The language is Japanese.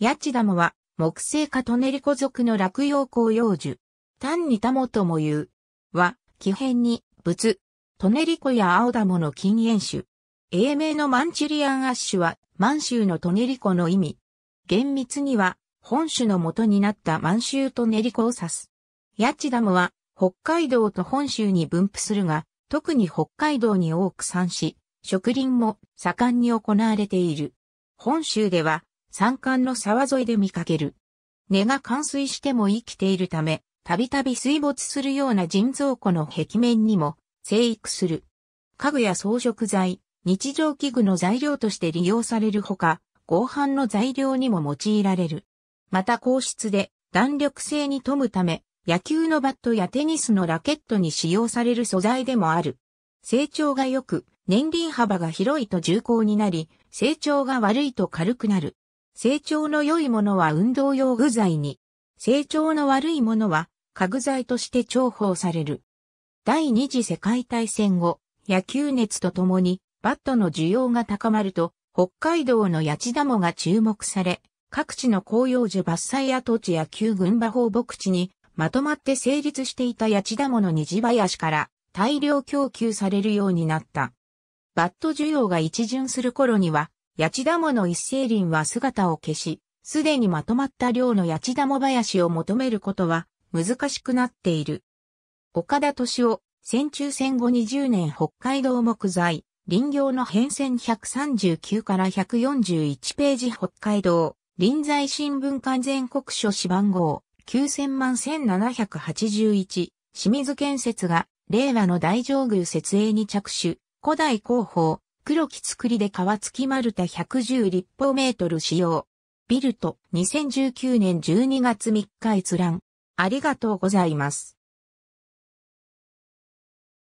ヤチダムは、木製カトネリコ族の落葉紅葉樹。単にタモとも言う。は、奇変に、仏。トネリコや青ダモの禁煙種。英名のマンチュリアンアッシュは、満州のトネリコの意味。厳密には、本種の元になった満州トネリコを指す。ヤチダムは、北海道と本州に分布するが、特に北海道に多く産し、植林も盛んに行われている。本州では、山間の沢沿いで見かける。根が冠水しても生きているため、たびたび水没するような人造湖の壁面にも生育する。家具や装飾材、日常器具の材料として利用されるほか、合板の材料にも用いられる。また硬質で弾力性に富むため、野球のバットやテニスのラケットに使用される素材でもある。成長が良く、年輪幅が広いと重厚になり、成長が悪いと軽くなる。成長の良いものは運動用具材に、成長の悪いものは家具材として重宝される。第二次世界大戦後、野球熱とともにバットの需要が高まると、北海道の八千ダモが注目され、各地の紅葉樹伐採跡地野球群馬放牧地にまとまって成立していた八千ダモの虹林から大量供給されるようになった。バット需要が一巡する頃には八千ダの一斉林は姿を消し、すでにまとまった量の八千ダ林を求めることは難しくなっている。岡田敏夫、戦中戦後20年北海道木材、林業の変遷139から141ページ北海道、林済新聞館全国書誌番号9000万1781、清水建設が令和の大上宮設営に着手、古代広報、黒き作りで皮付き丸太110立方メートル使用。ビルト2019年12月3日閲覧。ありがとうございます。